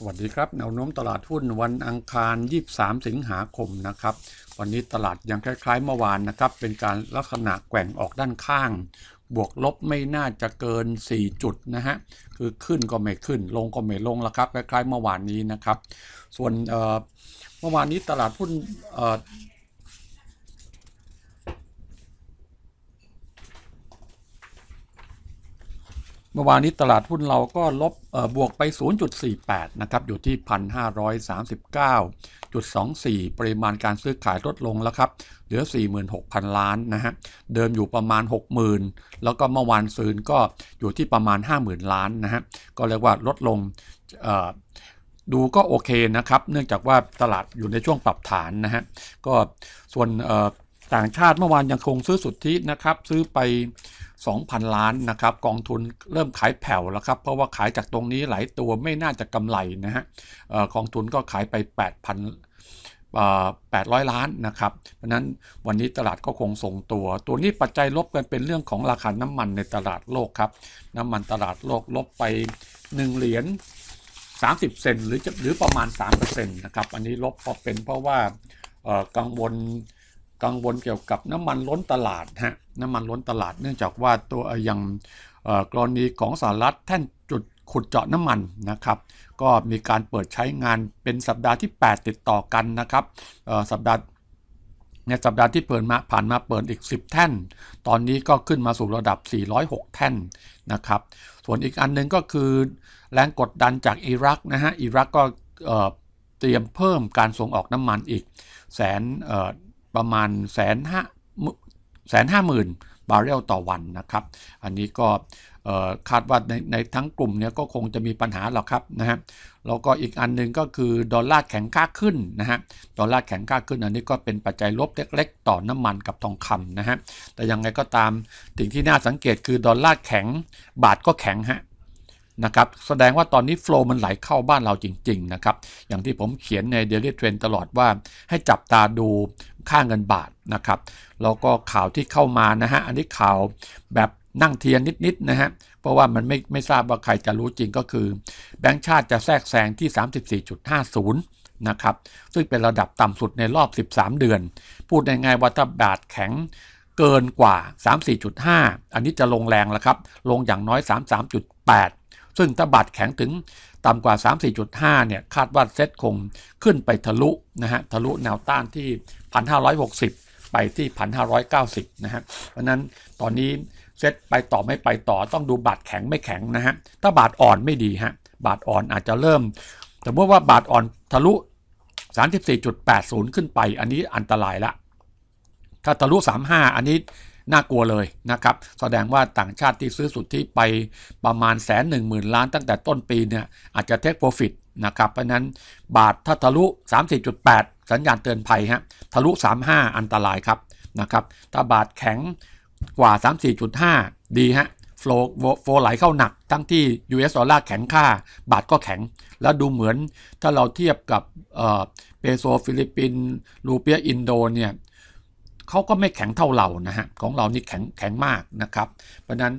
สวัสดีครับแนวโน้มตลาดหุ้นวันอังคาร 23 สิงหาคมนะครับวันนี้ตลาดยังคล้ายๆเมื่อวานนะครับเป็นการลักษณะแกว่งออกด้านข้าง บวกลบไม่น่าจะเกิน 4 จุดนะฮะคือขึ้นก็ไม่ขึ้นลงก็ไม่ลงละครับคล้ายๆเมื่อวานนี้นะครับ ส่วนเมื่อวานนี้ตลาดหุ้นมื่อวานนี้ตลาด หุ้นเราก็ลบบวกไป 0.48 นะครับ อยู่ที่ 1,539.24 ปริมาณการซื้อขายลดลง แล้วครับ เหลือ 46,000 ล้านนะฮะ เดิมอยู่ประมาณ 60,000 แล้วก็เมื่อวานซื้นก็อยู่ที่ประมาณ 50,000 ล้านนะฮะ ก็เรียกว่าลดลง ดูก็โอเคนะครับ เนื่องจากว่าตลาดอยู่ในช่วงปรับฐานนะฮะ ก็ ส่วนต่างชาติเมื่อวานยังคงซื้อสุทธินะครับ ซื้อไป2,000 ล้านนะครับกองทุนเริ่มขายแผ่วแล้วครับ เพราะว่าขายจากตรงนี้หลายตัวไม่น่าจะกำไรนะฮะกองทุนก็ขายไป 8,000 800 ล้านนะครับเพราะนั้นวันนี้ตลาดก็คงทรงตัว ตัวนี้ปัจจัยลบกันเป็นเรื่องของราคาน้ำมันในตลาดโลกครับน้ำมันตลาดโลกลบไป 1 เหรียญ30 เซนหรือหรือประมาณ3%นะครับอันนี้ลบเพราะเป็นเพราะว่ากังวลกังวลเกี่ยวกับน้ำมันล้นตลาดฮะน้ำมันล้นตลาดเนื่องจากว่าตัวอย่างกรณีของสหรัฐแท่นจุดขุดเจาะน้ำมันนะครับก็มีการเปิดใช้งานเป็นสัปดาห์ที่ 8 ติดต่อกันนะครับสัปดาห์ในสัปดาห์ที่เปิดมาผ่านมาเปิดอีก 10แท่น ตอนนี้ก็ขึ้นมาสู่ระดับ 406 แท่นนะครับส่วนอีกอันนึงก็คือแรงกดดันจากอิรักนะฮะอิรักก็เตรียมเพิ่มการส่งออกน้ำมันอีกแสนประมาณแสนห้าแสนห้าหมื่นบาร์เรลต่อวันนะครับ อันนี้ก็คาดว่าในในทั้งกลุ่มเนี้ยก็คงจะมีปัญหาหรอกครับนะฮะ แล้วก็อีกอันนึงก็คือดอลลาร์แข็งค่าขึ้นนะฮะ ดอลลาร์แข็งค่าขึ้นอันนี้ก็เป็นปัจจัยลบเล็กๆต่อน้ำมันกับทองคำนะฮะ แต่ยังไงก็ตามสิ่งที่น่าสังเกตคือดอลลาร์แข็งบาทก็แข็งฮะนะครับ แสดงว่าตอนนี้โฟล์มันไหลเข้าบ้านเราจริงๆนะครับ อย่างที่ผมเขียนใน Daily Trend ตลอดว่า ให้จับตาดูค่าเงินบาทนะครับแล้วก็ข่าวที่เข้ามานะฮะอันนี้ข่าวแบบนั่งเทียนนิดๆนะฮะ เพราะว่ามันไม่ไม่ทราบว่าใครจะรู้จริงก็คือแบงก์ชาติจะแทรกแซงที่ 34.50 นะครับ ซึ่งเป็นระดับต่ำสุดในรอบ 13 เดือน พูดง่ายๆว่าถ้าบาทแข็งเกินกว่า 34.5 อันนี้จะลงแรงแล้วครับ ลงอย่างน้อย 33.8 ซึ่งถ้าบาทแข็งถึงต่ำกว่า 34.5เนี่ยคาดว่าเซ็ตคงขึ้นไปทะลุนะฮะทะลุแนวต้านที่ 1,560 ไปที่ 1,590นะฮะเพราะนั้นตอนนี้เซ็ตไปต่อไม่ไปต่อ ต้องดูบาทแข็งไม่แข็งนะฮะ ถ้าบาทอ่อนไม่ดีฮะบาทอ่อนอาจจะเริ่มสมมติว่าบาทอ่อนทะลุ 34.80 ขึ้นไปอันนี้อันตรายละถ้าทะลุ35อันนี้น่ากลัวเลยนะครับ แสดงว่าต่างชาติที่ซื้อสุดที่ไปประมาณแสนหนึ่งหมื่นล้านตั้งแต่ต้นปีเนี่ยอาจจะเทคโปรฟิตนะครับเพราะนั้นบาทถ้าทะลุ 34.8 สัญญาณเตือนภัยฮะทะลุ 35 อันตรายครับนะครับ ถ้าบาทแข็งกว่า 34.5 ดีฮะโฟลโฟไหลเข้าหนัก ทั้งที่ US ดอลลาร์แข็งค่า บาทก็แข็งแล้วดูเหมือนถ้าเราเทียบกับเปโซฟิลิปปินรูเปียอินโดเนี่ยเขาก็ไม่แข็งเท่าเรานะฮะของเรานี่แข็งแข็งมากนะครับ เพราะนั้น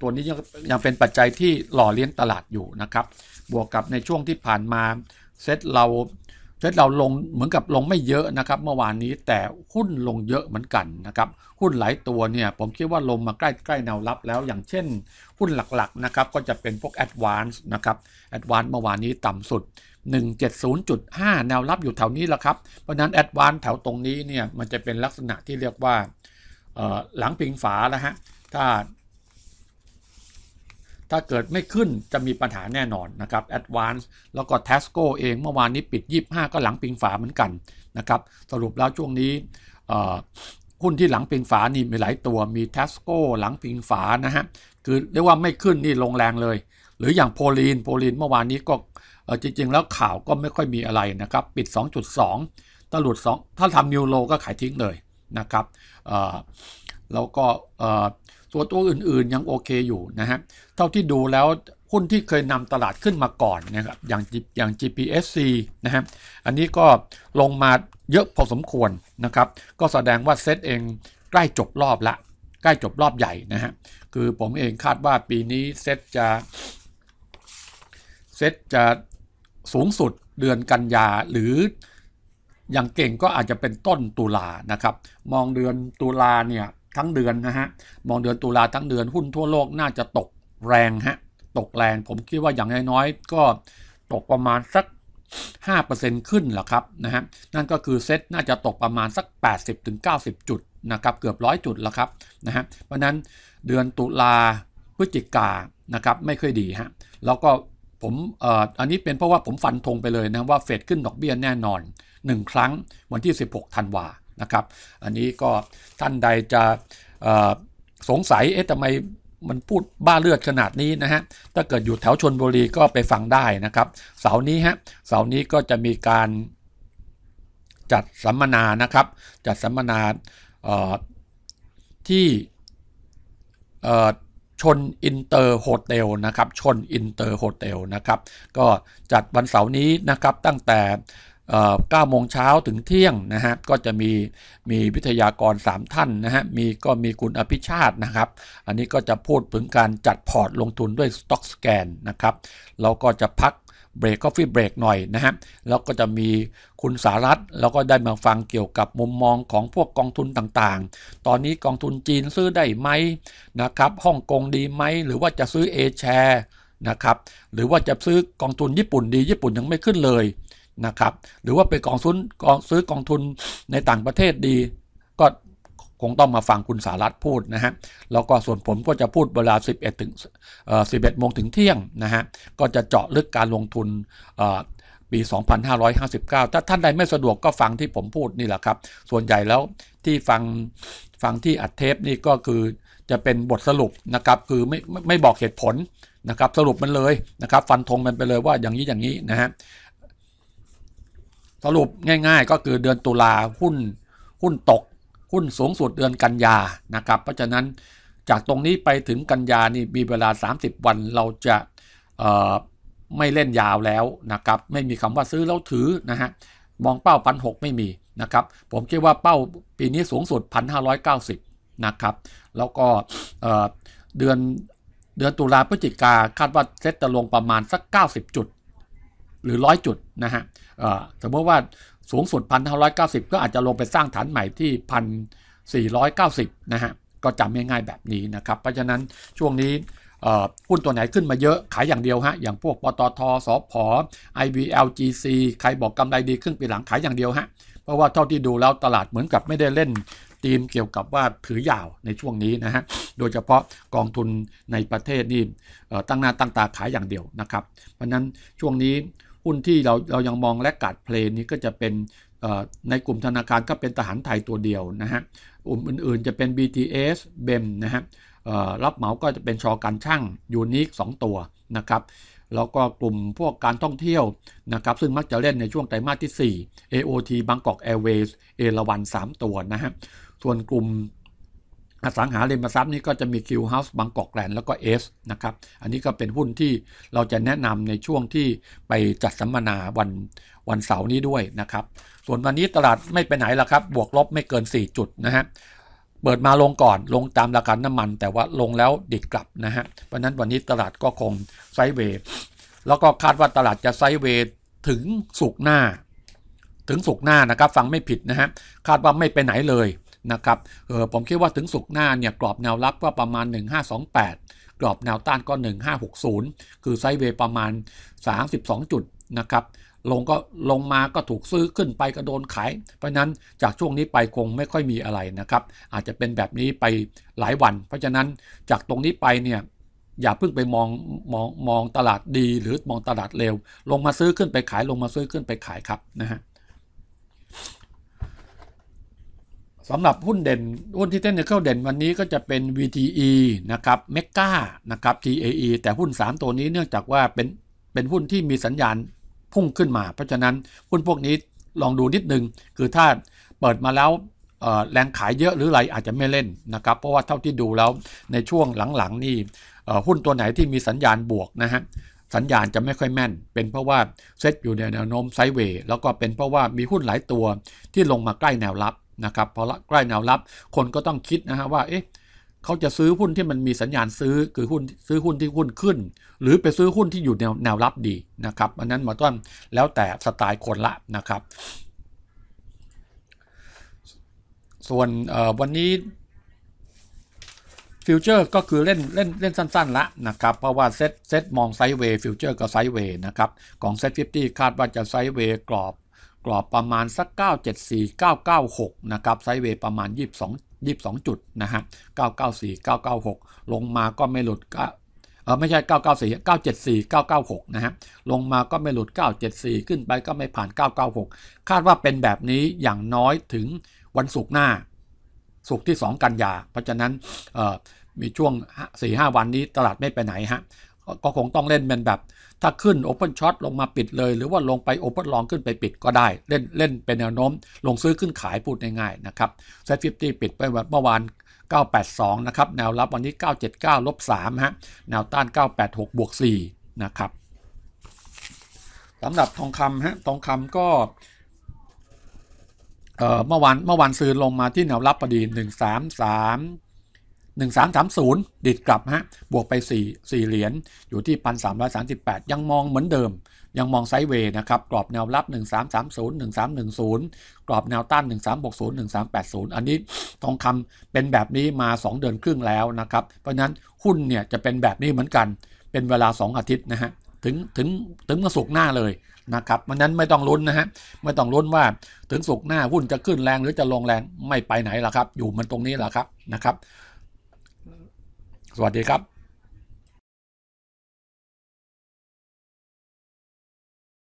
ตัวนี้ยังยังเป็นปัจจัยที่หล่อเลี้ยงตลาดอยู่นะครับ บวกกับในช่วงที่ผ่านมา เซ็ตเราเซตเราลงเหมือนกับลงไม่เยอะนะครับเมื่อวานนี้แต่หุ้นลงเยอะเหมือนกันนะครับหุ้นหลายตัวเนี่ยผมคิดว่าลงมาใกล้ใกล้แนวรับแล้วอย่างเช่น หุ้นหลักๆนะครับก็จะเป็นพวก a d v a n c e นะครับ a d v a n c e เมื่อวานนี้ต่ำสุด 170.5 แนวรับอยู่แถวนี้แล้วครับ เพราะนั้น a d v a n c e แถวตรงนี้เนี่ยมันจะเป็นลักษณะที่เรียกว่าหลังพิงฝาแล้วฮะถ้าถ้าเกิดไม่ขึ้นจะมีปัญหาแน่นอน นะครับ Advance แล้วก็ Tesco เองเมื่อวานนี้ปิด 25 ก็หลังปิงฝาเหมือนกันนะครับ สรุปแล้วช่วงนี้หุ้นที่หลังปิงฝานี่มีหลายตัวมี Tesco หลังปิงฝานะฮะคือเรียกว่าไม่ขึ้นนี่ลงแรงเลยหรืออย่างโพลีนโพลีนเมื่อวานนี้ก็จริงๆ แล้วข่าวก็ไม่ค่อยมีอะไรนะครับ ปิด 2.2ถ้าหลุด 2 ถ้าทำนิวโลก็ขายทิ้งเลยนะครับแล้วก็ส่วนตัวอื่นๆ ยังโอเคอยู่นะฮะเท่าที่ดูแล้วหุ้นที่เคยนำตลาดขึ้นมาก่อนนะครับอย่างอย่าง GPSC นะฮะอันนี้ก็ลงมาเยอะพอสมควรนะครับ ก็แสดงว่าเซตเองใกล้จบรอบละใกล้จบรอบใหญ่นะฮะคือผมเองคาดว่าปีนี้เซตจะเซตจะสูงสุดเดือนกันยาหรืออย่างเก่งก็อาจจะเป็นต้นตุลานะครับ มองเดือนตุลาเนี่ยทั้งเดือนนะฮะมองเดือนตุลาทั้งเดือนหุ้นทั่วโลกน่าจะตกแรงฮะตกแรงผมคิดว่าอย่างน้อยๆก็ ตกประมาณสัก 5%ขึ้นแหละครับนะฮะนั่นก็คือเซ็ตน่าจะตกประมาณสัก 80-90 จุดนะครับเกือบร้อยจุด แล้วครับนะฮะเพราะนั้นเดือนตุลาพฤศจิกานะครับไม่ค่อยดีฮะแล้วก็ผมเอ่ออันนี้เป็นเพราะว่าผมฟันธงไปเลยนะว่าเฟดขึ้นดอกเบี้ยแน่นอน 1 ครั้งวันที่ 16ธันวานะครับ อันนี้ก็ท่านใดจะสงสัย เอ๊ะทำไมมันพูดบ้าเลือดขนาดนี้นะฮะ ถ้าเกิดอยู่แถวชนบุรีก็ไปฟังได้นะครับ เสาร์นี้ฮะ เสาร์นี้ก็จะมีการจัดสัมมนานะครับ จัดสัมมนาที่ชนอินเตอร์โฮเทลนะครับชนอินเตอร์โฮเทลนะครับ ก็จัดวันเสาร์นี้นะครับ ตั้งแต่9โมงเช้าถึงเที่ยงนะฮะก็จะมีมีวิทยากร 3 ท่านนะฮะมีก็มีคุณอภิชาตินะครับ อันนี้ก็จะพูดถึงการจัดพอร์ตลงทุนด้วย Stock Scan นะครับเราก็จะพักเบรกกาแฟเบรกหน่อยนะฮะแล้วก็จะมีคุณสารัตแล้วก็ได้มาฟังเกี่ยวกับมุมมองของพวกกองทุนต่างๆ ตอนนี้กองทุนจีนซื้อได้ไหมนะครับฮ่องกงดีไหม หรือว่าจะซื้อ A แชร์นะครับหรือว่าจะซื้อกองทุนญี่ปุ่นดีญี่ปุ่นยังไม่ขึ้นเลยนะครับหรือว่าไปกองซื้อกองซื้อกองทุนในต่างประเทศดีก็คงต้องมาฟังคุณสารัตพูดนะฮะแล้วก็ส่วนผมก็จะพูดเวลา 11ถึง11โมงถึงเที่ยงนะฮะก็จะเจาะลึกการลงทุนปี 2559 ถ้าท่านใดไม่สะดวกก็ฟังที่ผมพูดนี่แหละครับส่วนใหญ่แล้วที่ฟังฟังที่อัดเทปนี่ก็คือจะเป็นบทสรุปนะครับคือไม่ไม่บอกเหตุผลนะครับสรุปมันเลยนะครับ ฟันธงมันไปเลยว่าอย่างนี้อย่างนี้นะฮะสรุปง่ายๆก็คือเดือนตุลาหุ้นหุ้นตกหุ้นสูงสุดเดือนกันยานะครับเพราะฉะนั้นจากตรงนี้ไปถึงกันยานี่มีเวลา 30 วันเราจะไม่เล่นยาวแล้วนะครับไม่มีคำว่าซื้อแล้วถือนะฮะมองเป้าพันหไม่มีนะครับผมคิดว่าเป้าปีนี้สูงสุด1,590นะครับแล้วก็เดือนเดือนตุลาพฤศจิกาคาดว่าเซ็ตจะลงประมาณสัก 90 จุดหรือร้อยจุดนะฮะสมมติว่าสูงสุดพันห้าร้อยเก้าสิบก็อาจจะลงไปสร้างฐานใหม่ที่พันสี่ร้้อยเกาสิบนะฮะก็จำง่ายๆแบบนี้นะครับ เพราะฉะนั้นช่วงนี้หุ้นตัวไหนขึ้นมาเยอะขายอย่างเดียวฮะ อย่างพวกปตทสอพอ IBLGC ใครบอกกำไรดีครึ่งปีหลังขายอย่างเดียวฮะ เพราะว่าเท่าที่ดูแล้วตลาดเหมือนกับไม่ได้เล่นธีมเกี่ยวกับว่าถือยาวในช่วงนี้นะฮะโดยเฉพาะกองทุนในประเทศนี่ตั้งหน้าตั้งตาขายอย่างเดียวนะครับเพราะนั้นช่วงนี้หุ้นที่เราเรายังมองและกาดเพลนนี้ก็จะเป็นในกลุ่มธนาคารก็เป็นทหารไทยตัวเดียวนะฮะกลุ่มอื่นๆจะเป็น BTS เบมนะฮะรับเหมาก็จะเป็นชอการช่างยูนิค2ตัวนะครับ แล้วก็กลุ่มพวกการท่องเที่ยวนะครับซึ่งมักจะเล่นในช่วงไตรมาสที่ 4 AOT บางกอกแอร์เวย์เอราวัน3 ตัวนะฮะ ส่วนกลุ่มอสังหาริมทรัพย์นี้ก็จะมีคิวเฮาส์บางกอกแลนด์แล้วก็เอสนะครับอันนี้ก็เป็นหุ้นที่เราจะแนะนำในช่วงที่ไปจัดสัมมนาวันวันเสาร์นี้ด้วยนะครับส่วนวันนี้ตลาดไม่ไปไหนละครับ บวกลบไม่เกิน 4 จุดนะฮะเปิดมาลงก่อนลงตามราคาน้ำมันแต่ว่าลงแล้วดิดกลับนะฮะเพราะนั้นวันนี้ตลาดก็คงไซเวย์แล้วก็คาดว่าตลาดจะไซเวย์ถึงสุกหน้า ถึงสุกหน้านะครับ ฟังไม่ผิดนะฮะคาดว่าไม่ไปไหนเลยนะครับเออผมคิดว่าถึงสุกหน้าเนี่ยกรอบแนวรับก็ประมาณ 1528 กรอบแนวต้านก็ 1560 คือไซด์เวย์ประมาณ 32 จุดนะครับลงก็ลงมาก็ถูกซื้อขึ้นไปก็โดนขาย เพราะนั้นจากช่วงนี้ไปคงไม่ค่อยมีอะไรนะครับ อาจจะเป็นแบบนี้ไปหลายวัน เพราะฉะนั้นจากตรงนี้ไปเนี่ยอย่าเพิ่งไปมองมองมองตลาดดีหรือมองตลาดเร็ว ลงมาซื้อขึ้นไปขายลงมาซื้อขึ้นไปขายครับนะฮะสำหรับหุ้นเด่นหุ้นที่เทคนิคเด่นวันนี้ก็จะเป็น VTE นะครับเมกานะครับ TAE แต่หุ้น 3 ตัวนี้เนื่องจากว่าเป็นเป็นหุ้นที่มีสัญญาณพุ่งขึ้นมา เพราะฉะนั้นหุ้นพวกนี้ลองดูนิดนึง คือถ้าเปิดมาแล้วแรงขายเยอะหรืออะไรอาจจะไม่เล่น นะครับ เพราะว่าเท่าที่ดูแล้วในช่วงหลังๆนี่หุ้นตัวไหนที่มีสัญญาณบวกนะฮะสัญญาณจะไม่ค่อยแม่น เป็นเพราะว่าเซตอยู่ในแนวโน้มไซด์เวย์แล้วก็เป็นเพราะว่ามีหุ้นหลายตัวที่ลงมาใกล้แนวรับนะครับพอละใกล้แนวรับคนก็ต้องคิดนะฮะว่า เอ๊ะเขาจะซื้อหุ้นที่มันมีสัญญาณซื้อ คือหุ้นซื้อหุ้นที่หุ้นขึ้น หรือไปซื้อหุ้นที่อยู่แนวแนวรับดีนะครับอันนั้นมาต้นแล้วแต่สไตล์คนละนะครับ ส่วนวันนี้ฟิวเจอร์ก็คือเล่นเล่นเล่นสั้น ๆละนะครับเพราะว่าเซตเซตมองไซด์เวย์ฟิวเจอร์ก็ไซด์เวย์นะครับของเซตฟิฟตี้คาดว่าจะไซด์เวย์กรอบกรอบประมาณสัก 974996 นะครับ ไซเวย์ประมาณ 22 22จุดนะฮะ 994 996 ลงมาก็ไม่หลุดเออไม่ใช่ 994 974 996 นะฮะ ลงมาก็ไม่หลุด 974 ขึ้นไปก็ไม่ผ่าน 996 คาดว่าเป็นแบบนี้อย่างน้อยถึงวันศุกร์หน้าศุกร์ที่ 2 กันยา เพราะฉะนั้นมีช่วง 4-5 วันนี้ตลาดไม่ไปไหนฮะก็คงต้องเล่นเป็นแบบ ถ้าขึ้น Open Shot ลงมาปิดเลย หรือว่าลงไป Open Long ขึ้นไปปิดก็ได้ เล่นเล่นเป็นแนวโน้ม ลงซื้อขึ้นขาย พูดง่ายๆนะครับเซ็ตฟิปิดไปเมื่อวาน982นะครับแนวรับวันนี้ 979ลบ3ฮะแนวต้าน 986บวก4นะครับสำหรับทองคำฮะทองคำก็เมื่อวานเมื่อวานซื้อลงมาที่แนวรับพอดี 1 3 3 1330 ดิดกลับฮะบวกไป4 4เหรียญอยู่ที่1,338 ยังมองเหมือนเดิม ยังมองไซด์เวย์นะครับกรอบแนวรับ 1330 1310 กรอบแนวต้าน 1360 1380 อันนี้ทองคำเป็นแบบนี้มา 2 เดือนครึ่งแล้วนะครับ เพราะนั้นหุ้นเนี่ยจะเป็นแบบนี้เหมือนกัน เป็นเวลา 2 อาทิตย์นะฮะถึงถึงถึงมาสุกหน้าเลยนะครับมันนั้นไม่ต้องลุ้นนะฮะไม่ต้องลุ้นว่าถึงสุกหน้าหุ้นจะขึ้นแรงหรือจะลงแรงไม่ไปไหนละครับ อยู่มันตรงนี้ละครับนะครับสวัสดีครับ